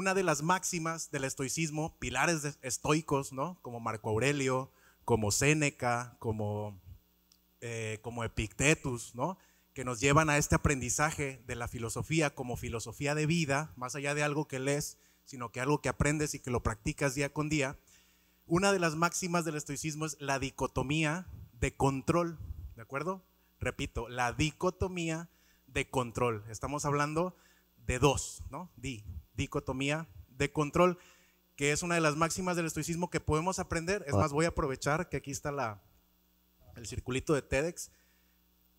una de las máximas del estoicismo, pilares estoicos, ¿no? Como Marco Aurelio, como Séneca, como, eh, como Epictetus, ¿no? Que nos llevan a este aprendizaje de la filosofía como filosofía de vida, más allá de algo que lees, sino que algo que aprendes y que lo practicas día con día. Una de las máximas del estoicismo es la dicotomía de control, ¿de acuerdo? Repito, la dicotomía de control. Estamos hablando de dos, ¿no? Di, dicotomía de control, que es una de las máximas del estoicismo que podemos aprender. Es ah. más, voy a aprovechar que aquí está la, el circulito de TEDx.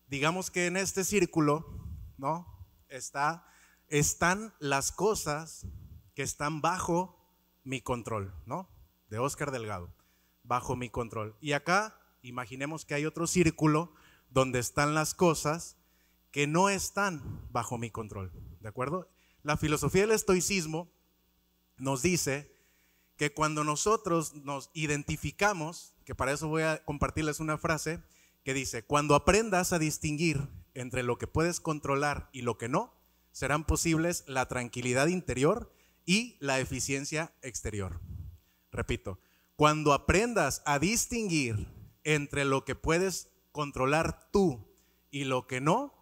Digamos que en este círculo, ¿no? Está, están las cosas que están bajo mi control, ¿no? De Oscar Delgado, bajo mi control. Y acá, imaginemos que hay otro círculo donde están las cosas que no están bajo mi control, ¿de acuerdo? La filosofía del estoicismo nos dice que cuando nosotros nos identificamos, que para eso voy a compartirles una frase que dice, cuando aprendas a distinguir entre lo que puedes controlar y lo que no, serán posibles la tranquilidad interior y la eficiencia exterior. Repito, cuando aprendas a distinguir entre lo que puedes controlar tú y lo que no,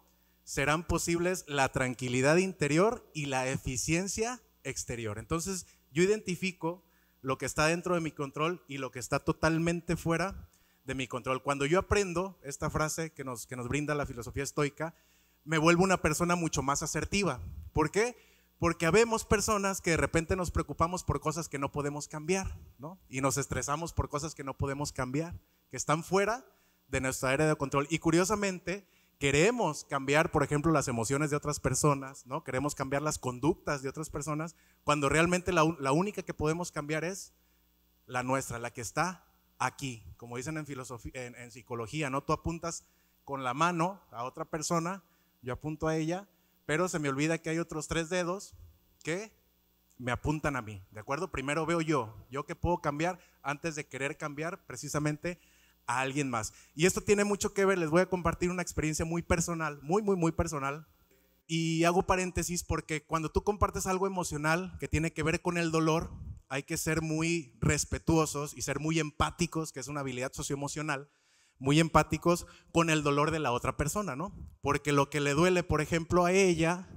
serán posibles la tranquilidad interior y la eficiencia exterior. Entonces, yo identifico lo que está dentro de mi control y lo que está totalmente fuera de mi control. Cuando yo aprendo esta frase que nos, que nos brinda la filosofía estoica, me vuelvo una persona mucho más asertiva. ¿Por qué? Porque habemos personas que de repente nos preocupamos por cosas que no podemos cambiar, ¿no? Y nos estresamos por cosas que no podemos cambiar, que están fuera de nuestra área de control. Y curiosamente, queremos cambiar, por ejemplo, las emociones de otras personas, ¿no? Queremos cambiar las conductas de otras personas, cuando realmente la, única que podemos cambiar es la nuestra, la que está aquí. Como dicen en, filosofía, en, psicología, ¿no? Tú apuntas con la mano a otra persona, yo apunto a ella, pero se me olvida que hay otros tres dedos que me apuntan a mí, ¿de acuerdo? Primero veo yo, yo que puedo cambiar antes de querer cambiar precisamente a alguien más. Y esto tiene mucho que ver, les voy a compartir una experiencia muy personal, muy, muy, muy personal. Y hago paréntesis porque cuando tú compartes algo emocional que tiene que ver con el dolor, hay que ser muy respetuosos y ser muy empáticos, que es una habilidad socioemocional, muy empáticos con el dolor de la otra persona, ¿no? Porque lo que le duele, por ejemplo, a ella,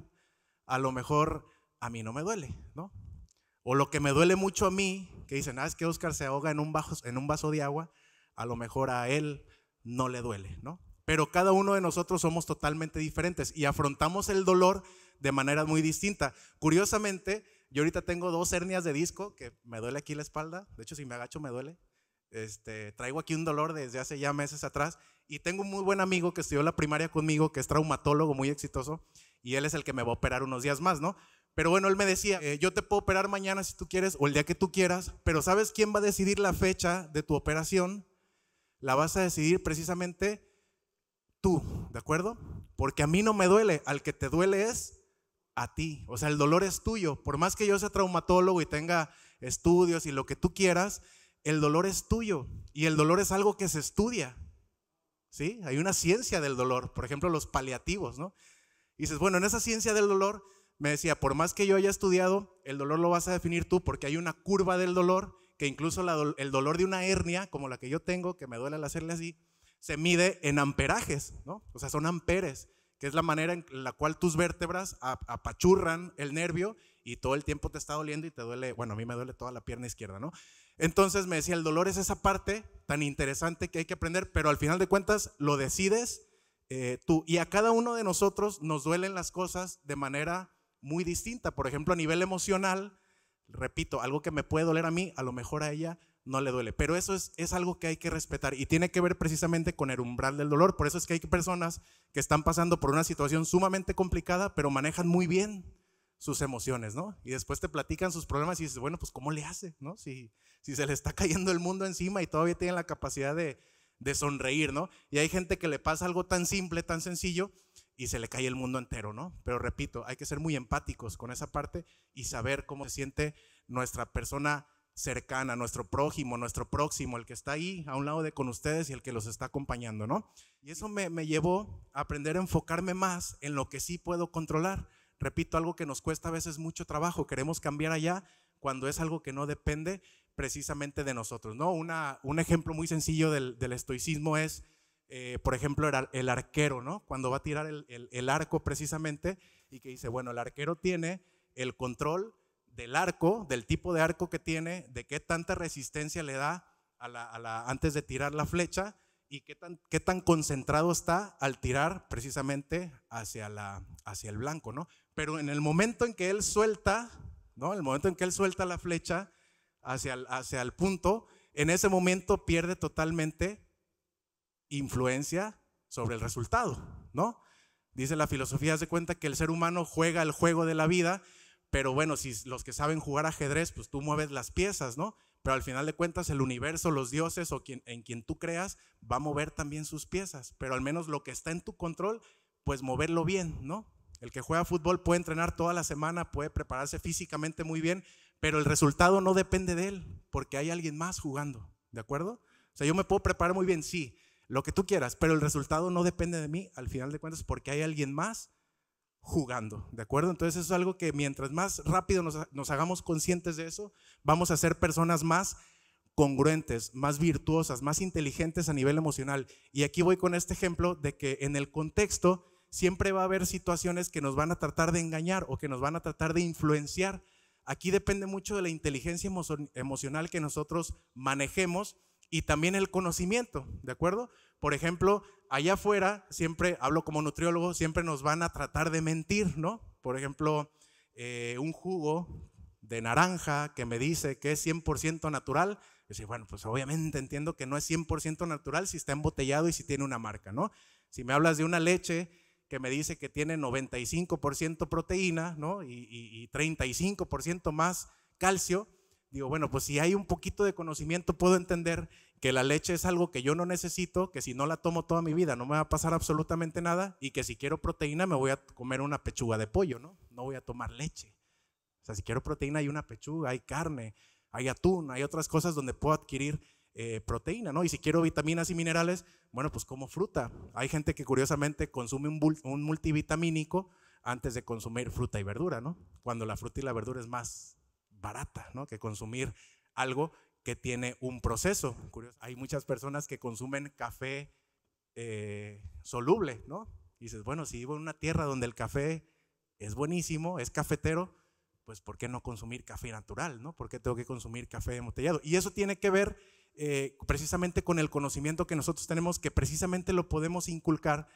a lo mejor a mí no me duele, ¿no? O lo que me duele mucho a mí, que dicen, ah, es que Oscar se ahoga en un, vaso, en un vaso de agua, a lo mejor a él no le duele, ¿no? Pero cada uno de nosotros somos totalmente diferentes y afrontamos el dolor de manera muy distinta. Curiosamente, yo ahorita tengo dos hernias de disco que me duele aquí la espalda, de hecho si me agacho me duele. Este, traigo aquí un dolor desde hace ya meses atrás y tengo un muy buen amigo que estudió la primaria conmigo, que es traumatólogo muy exitoso y él es el que me va a operar unos días más, ¿no? Pero bueno, él me decía, eh, yo te puedo operar mañana si tú quieres o el día que tú quieras, pero ¿sabes quién va a decidir la fecha de tu operación? la vas a decidir precisamente tú, ¿de acuerdo? Porque a mí no me duele, al que te duele es a ti, o sea, el dolor es tuyo. Por más que yo sea traumatólogo y tenga estudios y lo que tú quieras, el dolor es tuyo y el dolor es algo que se estudia. ¿Sí? Hay una ciencia del dolor, por ejemplo, los paliativos, ¿no? Y dices, bueno, en esa ciencia del dolor me decía, por más que yo haya estudiado, el dolor lo vas a definir tú porque hay una curva del dolor que incluso el dolor de una hernia, como la que yo tengo, que me duele al hacerle así, se mide en amperajes, ¿no? O sea, son amperes, que es la manera en la cual tus vértebras apachurran el nervio y todo el tiempo te está doliendo y te duele, bueno, a mí me duele toda la pierna izquierda, ¿no? Entonces me decía, el dolor es esa parte tan interesante que hay que aprender, pero al final de cuentas lo decides eh, tú. Y a cada uno de nosotros nos duelen las cosas de manera muy distinta. Por ejemplo, a nivel emocional, Repito, algo que me puede doler a mí, a lo mejor a ella no le duele. Pero eso es, algo que hay que respetar y tiene que ver precisamente con el umbral del dolor. Por eso es que hay personas que están pasando por una situación sumamente complicada, pero manejan muy bien sus emociones, ¿no? Y después te platican sus problemas y dices, bueno, pues ¿cómo le hace, ¿no? Si, si se le está cayendo el mundo encima y todavía tienen la capacidad de, de sonreír, ¿no? Y hay gente que le pasa algo tan simple, tan sencillo, y se le cae el mundo entero, ¿no? Pero repito, hay que ser muy empáticos con esa parte y saber cómo se siente nuestra persona cercana, nuestro prójimo, nuestro próximo, el que está ahí a un lado de con ustedes y el que los está acompañando, ¿no? Y eso me, llevó a aprender a enfocarme más en lo que sí puedo controlar. Repito, algo que nos cuesta a veces mucho trabajo, queremos cambiar allá cuando es algo que no depende precisamente de nosotros, ¿no? un ejemplo muy sencillo del estoicismo es eh, por ejemplo, el, el, arquero, ¿no? Cuando va a tirar el, arco precisamente y que dice, bueno, el arquero tiene el control del arco, del tipo de arco que tiene, de qué tanta resistencia le da la, antes de tirar la flecha y qué tan, concentrado está al tirar precisamente hacia, el blanco, ¿no? Pero en el momento en que él suelta, ¿no? El momento en que él suelta la flecha hacia el punto, en ese momento pierde totalmente influencia sobre el resultado, ¿no? Dice la filosofía, de cuenta que el ser humano juega el juego de la vida, pero bueno, si los que saben jugar ajedrez, pues tú mueves las piezas, ¿no? Pero al final de cuentas el universo, los dioses o quien, en quien tú creas va a mover también sus piezas, pero al menos lo que está en tu control, pues moverlo bien, ¿no? El que juega fútbol puede entrenar toda la semana, puede prepararse físicamente muy bien, pero el resultado no depende de él, porque hay alguien más jugando, ¿de acuerdo? O sea, yo me puedo preparar muy bien, sí, lo que tú quieras, pero el resultado no depende de mí al final de cuentas porque hay alguien más jugando, ¿de acuerdo? Entonces eso es algo que mientras más rápido nos, hagamos conscientes de eso, vamos a ser personas más congruentes, más virtuosas, más inteligentes a nivel emocional. Y aquí voy con este ejemplo de que en el contexto siempre va a haber situaciones que nos van a tratar de engañar o que nos van a tratar de influenciar. Aquí depende mucho de la inteligencia emocional que nosotros manejemos y también el conocimiento, ¿de acuerdo? Por ejemplo, allá afuera, siempre hablo como nutriólogo, siempre nos van a tratar de mentir, ¿no? Por ejemplo, eh, un jugo de naranja que me dice que es 100% natural, yo digo, bueno, pues obviamente entiendo que no es 100% natural si está embotellado y si tiene una marca, ¿no? Si me hablas de una leche que me dice que tiene 95% proteína, ¿no? Y, y 35% más calcio, digo, bueno, pues si hay un poquito de conocimiento puedo entender que la leche es algo que yo no necesito, que si no la tomo toda mi vida no me va a pasar absolutamente nada y que si quiero proteína me voy a comer una pechuga de pollo, ¿no? No voy a tomar leche. O sea, si quiero proteína hay una pechuga, hay carne, hay atún, hay otras cosas donde puedo adquirir eh, proteína, ¿no? Y si quiero vitaminas y minerales, bueno, pues como fruta. Hay gente que curiosamente consume un, un multivitamínico antes de consumir fruta y verdura, ¿no? Cuando la fruta y la verdura es más barata, ¿no? Que consumir algo que tiene un proceso. Curioso. Hay muchas personas que consumen café eh, soluble, ¿no? dices, bueno, si vivo en una tierra donde el café es buenísimo, es cafetero, pues ¿por qué no consumir café natural? ¿no? ¿Por qué tengo que consumir café embotellado? Y eso tiene que ver eh, precisamente con el conocimiento que nosotros tenemos, que precisamente lo podemos inculcar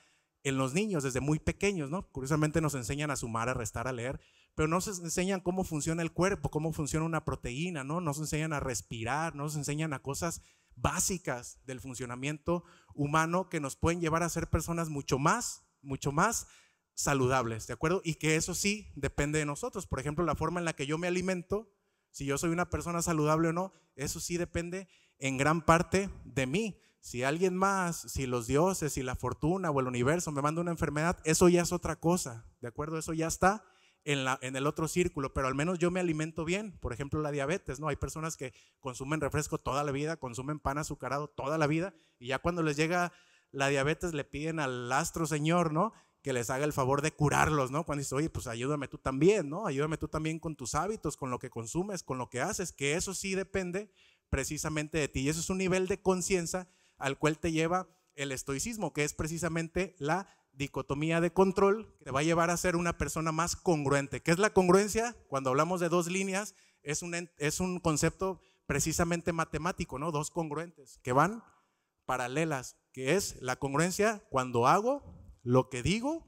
en los niños desde muy pequeños, ¿no? Curiosamente nos enseñan a sumar, a restar, a leer, pero no nos enseñan cómo funciona el cuerpo, cómo funciona una proteína, ¿no? Nos enseñan a respirar, nos enseñan a cosas básicas del funcionamiento humano que nos pueden llevar a ser personas mucho más, mucho más saludables, ¿de acuerdo? Y que eso sí depende de nosotros. Por ejemplo, la forma en la que yo me alimento, si yo soy una persona saludable o no, eso sí depende en gran parte de mí. Si alguien más, si los dioses, si la fortuna o el universo me manda una enfermedad, eso ya es otra cosa, ¿de acuerdo? Eso ya está en, el otro círculo, pero al menos yo me alimento bien. Por ejemplo, la diabetes, ¿no? Hay personas que consumen refresco toda la vida, consumen pan azucarado toda la vida, y ya cuando les llega la diabetes le piden al astro señor, ¿no? Que les haga el favor de curarlos, ¿no? Cuando dice, oye, pues ayúdame tú también, ¿no? Ayúdame tú también con tus hábitos, con lo que consumes, con lo que haces, que eso sí depende precisamente de ti. Y eso es un nivel de conciencia al cual te lleva el estoicismo, que es precisamente la dicotomía de control que te va a llevar a ser una persona más congruente. ¿Qué es la congruencia? Cuando hablamos de dos líneas, es un, es un concepto precisamente matemático, ¿no? Dos congruentes que van paralelas, que es la congruencia cuando hago lo que digo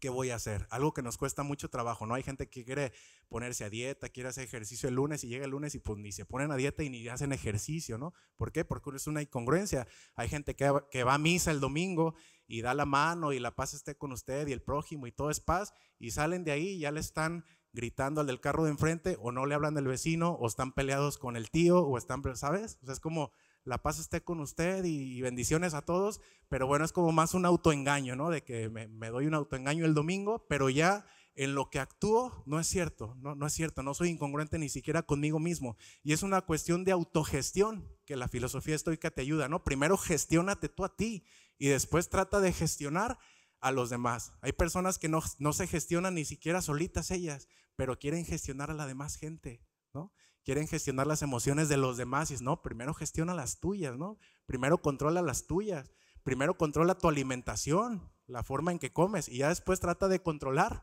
¿Qué voy a hacer? Algo que nos cuesta mucho trabajo, ¿no? Hay gente que quiere ponerse a dieta, quiere hacer ejercicio el lunes y llega el lunes y pues ni se ponen a dieta y ni hacen ejercicio, ¿no? ¿Por qué? Porque es una incongruencia. Hay gente que, que va a misa el domingo y da la mano y la paz esté con usted y el prójimo y todo es paz y salen de ahí y ya le están gritando al del carro de enfrente o no le hablan del vecino o están peleados con el tío o están, ¿sabes? O sea, es como la paz esté con usted y, bendiciones a todos, pero bueno, es como más un autoengaño, ¿no? De que me, doy un autoengaño el domingo, pero ya en lo que actúo no es cierto, no, es cierto, no soy incongruente ni siquiera conmigo mismo. Y es una cuestión de autogestión que la filosofía estoica te ayuda, ¿no? Primero gestiónate tú a ti y después trata de gestionar a los demás. Hay personas que no se gestionan ni siquiera solitas ellas, pero quieren gestionar a la demás gente, ¿no? quieren gestionar las emociones de los demás y es, no, primero gestiona las tuyas, ¿no? Primero controla las tuyas, primero controla tu alimentación, la forma en que comes y ya después trata de controlar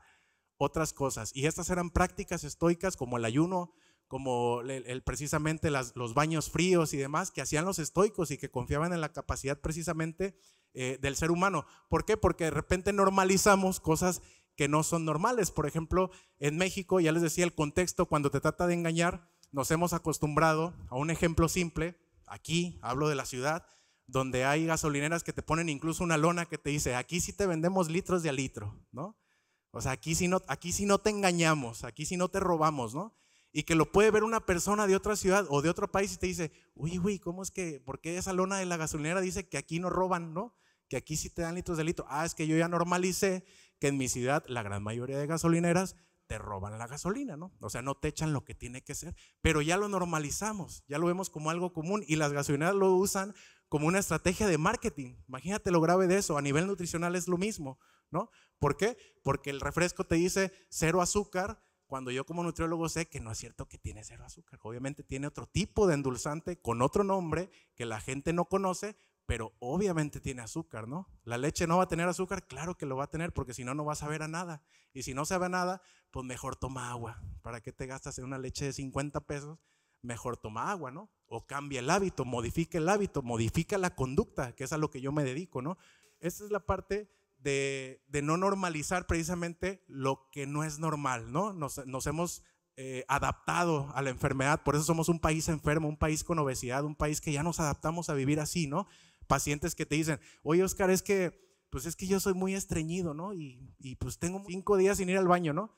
otras cosas. Y estas eran prácticas estoicas como el ayuno, como el, precisamente las, los baños fríos y demás que hacían los estoicos y que confiaban en la capacidad precisamente eh, del ser humano. ¿Por qué? Porque de repente normalizamos cosas que no son normales. Por ejemplo, en México, ya les decía, el contexto cuando te trata de engañar, nos hemos acostumbrado a un ejemplo simple, aquí hablo de la ciudad, donde hay gasolineras que te ponen incluso una lona que te dice, aquí sí te vendemos litros de a litro, ¿no? O sea, aquí sí no, aquí no te engañamos, aquí sí no te robamos, ¿no? Y que lo puede ver una persona de otra ciudad o de otro país y te dice, uy, uy, ¿cómo es que, por qué esa lona de la gasolinera dice que aquí no roban, ¿no? Que aquí sí te dan litros de litro. Ah, es que yo ya normalicé que en mi ciudad la gran mayoría de gasolineras te roban la gasolina, ¿no? O sea, no te echan lo que tiene que ser, pero ya lo normalizamos, ya lo vemos como algo común y las gasolineras lo usan como una estrategia de marketing. Imagínate lo grave de eso, a nivel nutricional es lo mismo, ¿no? ¿Por qué? Porque el refresco te dice cero azúcar, cuando yo como nutriólogo sé que no es cierto que tiene cero azúcar. Obviamente tiene otro tipo de endulzante con otro nombre que la gente no conoce, pero obviamente tiene azúcar, ¿no? La leche no va a tener azúcar, claro que lo va a tener, porque si no, no va a saber a nada. Y si no sabe a nada, pues mejor toma agua. ¿Para qué te gastas en una leche de 50 pesos? Mejor toma agua, ¿no? O cambia el hábito, modifica el hábito, modifica la conducta, que es a lo que yo me dedico, ¿no? Esa es la parte de, no normalizar precisamente lo que no es normal, ¿no? Nos, hemos eh, adaptado a la enfermedad, por eso somos un país enfermo, un país con obesidad, un país que ya nos adaptamos a vivir así, ¿no? pacientes que te dicen, oye Oscar, es que, pues es que yo soy muy estreñido, ¿no? Y, pues tengo cinco días sin ir al baño, ¿no?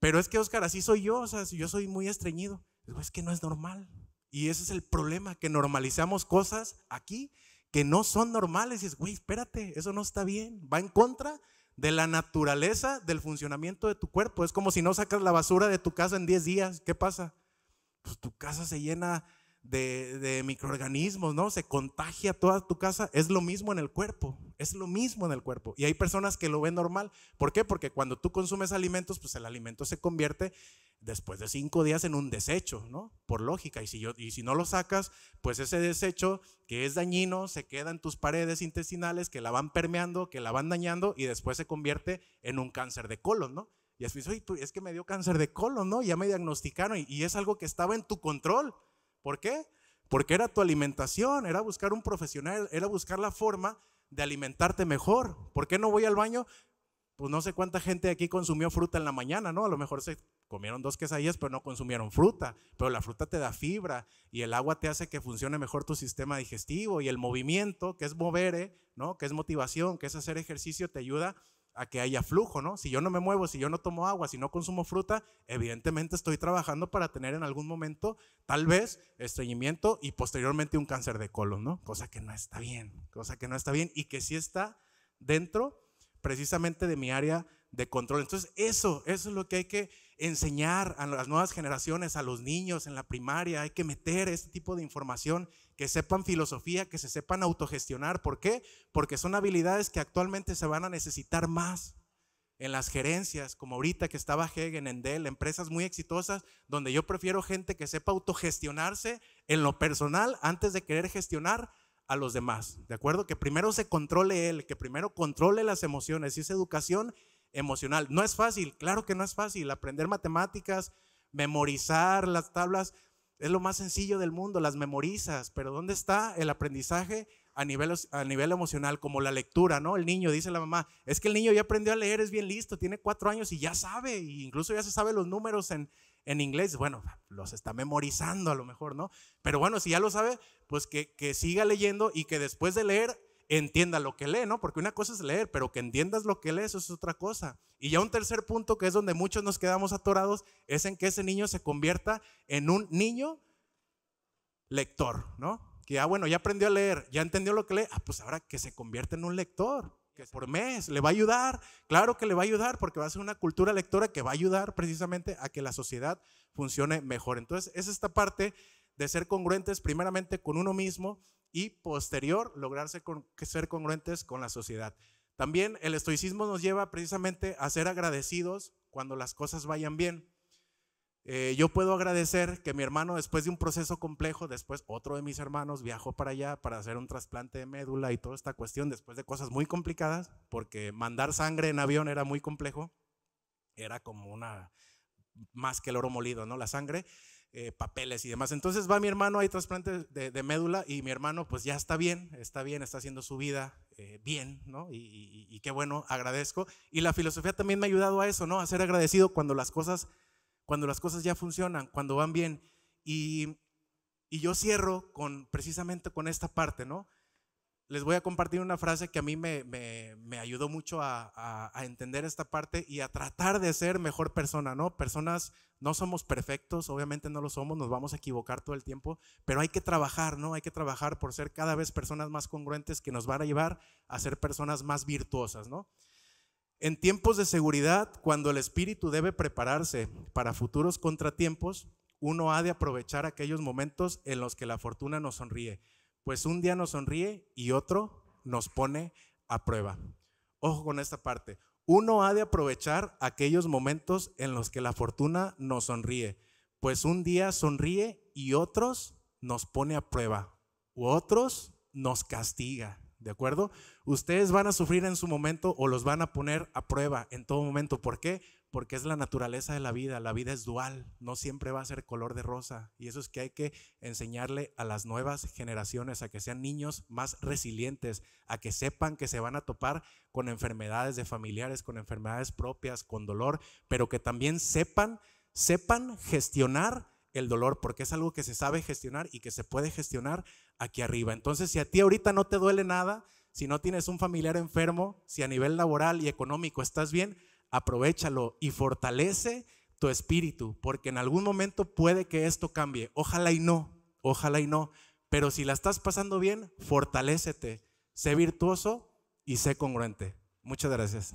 Pero es que Oscar, así soy yo, o sea, yo soy muy estreñido. es que no es normal. Y ese es el problema, que normalizamos cosas aquí que no son normales. Y es, güey, espérate, eso no está bien. Va en contra de la naturaleza del funcionamiento de tu cuerpo. Es como si no sacas la basura de tu casa en 10 días. ¿Qué pasa? Pues tu casa se llena de, microorganismos, ¿no? Se contagia toda tu casa. Es lo mismo en el cuerpo, es lo mismo en el cuerpo. Y hay personas que lo ven normal. ¿Por qué? Porque cuando tú consumes alimentos, pues el alimento se convierte después de cinco días en un desecho, ¿no? Por lógica. Y si, yo, y si no lo sacas, pues ese desecho que es dañino se queda en tus paredes intestinales, que la van permeando, que la van dañando y después se convierte en un cáncer de colon, ¿no? Y así, oye, es que me dio cáncer de colon, ¿no? Ya me diagnosticaron y es algo que estaba en tu control. ¿Por qué? Porque era tu alimentación, era buscar un profesional, era buscar la forma de alimentarte mejor. ¿Por qué no voy al baño? Pues no sé cuánta gente aquí consumió fruta en la mañana, ¿no? A lo mejor se comieron dos quesadillas, pero no consumieron fruta. Pero la fruta te da fibra y el agua te hace que funcione mejor tu sistema digestivo y el movimiento, que es mover, ¿eh? ¿no? Que es motivación, que es hacer ejercicio, te ayuda a que haya flujo, ¿no? Si yo no me muevo, si yo no tomo agua, si no consumo fruta, evidentemente estoy trabajando para tener en algún momento tal vez estreñimiento y posteriormente un cáncer de colon, ¿no? Cosa que no está bien, cosa que no está bien y que sí está dentro precisamente de mi área de control. Entonces, eso, eso es lo que hay que enseñar a las nuevas generaciones, a los niños en la primaria, hay que meter este tipo de información que sepan filosofía, que se sepan autogestionar. ¿Por qué? Porque son habilidades que actualmente se van a necesitar más en las gerencias, como ahorita que estaba Hegen, en Dell, empresas muy exitosas, donde yo prefiero gente que sepa autogestionarse en lo personal antes de querer gestionar a los demás. ¿De acuerdo? Que primero se controle él, que primero controle las emociones. Y es educación emocional. No es fácil, claro que no es fácil. Aprender matemáticas, memorizar las tablas, es lo más sencillo del mundo, las memorizas, pero ¿dónde está el aprendizaje a nivel, a nivel emocional, como la lectura, ¿no? El niño, dice la mamá, es que el niño ya aprendió a leer, es bien listo, tiene cuatro años y ya sabe, incluso ya se sabe los números en, en inglés. Bueno, los está memorizando a lo mejor, ¿no? Pero bueno, si ya lo sabe, pues que, que siga leyendo y que después de leer entienda lo que lee, ¿no? Porque una cosa es leer, pero que entiendas lo que lees, eso es otra cosa. Y ya un tercer punto, que es donde muchos nos quedamos atorados, es en que ese niño se convierta en un niño lector, ¿no? Que ya, ah, bueno, ya aprendió a leer, ya entendió lo que lee, ah, pues ahora que se convierte en un lector, que por mes le va a ayudar, claro que le va a ayudar, porque va a ser una cultura lectora que va a ayudar precisamente a que la sociedad funcione mejor. Entonces, es esta parte de ser congruentes primeramente con uno mismo y posterior lograrse con, ser congruentes con la sociedad. También el estoicismo nos lleva precisamente a ser agradecidos cuando las cosas vayan bien. Eh, yo puedo agradecer que mi hermano, después de un proceso complejo, después otro de mis hermanos viajó para allá para hacer un trasplante de médula y toda esta cuestión, después de cosas muy complicadas, porque mandar sangre en avión era muy complejo, era como una, más que el oro molido, ¿no? La sangre. Eh, papeles y demás. Entonces va mi hermano, hay trasplante de, médula y mi hermano pues ya está bien, está bien, está haciendo su vida eh, bien, ¿no? Y, qué bueno, agradezco. Y la filosofía también me ha ayudado a eso, ¿no? A ser agradecido cuando las cosas, cuando las cosas ya funcionan, cuando van bien. Y, y yo cierro con precisamente con esta parte, ¿no? les voy a compartir una frase que a mí me, ayudó mucho a, a, entender esta parte y a tratar de ser mejor persona, ¿no? Personas no somos perfectos, obviamente no lo somos, nos vamos a equivocar todo el tiempo, pero hay que trabajar, ¿no? Hay que trabajar por ser cada vez personas más congruentes que nos van a llevar a ser personas más virtuosas, ¿no? En tiempos de seguridad, cuando el espíritu debe prepararse para futuros contratiempos, uno ha de aprovechar aquellos momentos en los que la fortuna nos sonríe pues un día nos sonríe y otro nos pone a prueba. Ojo con esta parte. Uno ha de aprovechar aquellos momentos en los que la fortuna nos sonríe, pues un día sonríe y otros nos pone a prueba, u otros nos castiga, ¿de acuerdo? Ustedes van a sufrir en su momento o los van a poner a prueba en todo momento. ¿Por qué? porque es la naturaleza de la vida, la vida es dual, no siempre va a ser color de rosa y eso es que hay que enseñarle a las nuevas generaciones a que sean niños más resilientes, a que sepan que se van a topar con enfermedades de familiares, con enfermedades propias, con dolor, pero que también sepan, sepan gestionar el dolor, porque es algo que se sabe gestionar y que se puede gestionar aquí arriba. Entonces, si a ti ahorita no te duele nada, si no tienes un familiar enfermo, si a nivel laboral y económico estás bien, aprovechalo y fortalece tu espíritu, porque en algún momento puede que esto cambie. Ojalá y no, ojalá y no. Pero si la estás pasando bien, fortalécete, sé virtuoso y sé congruente. Muchas gracias.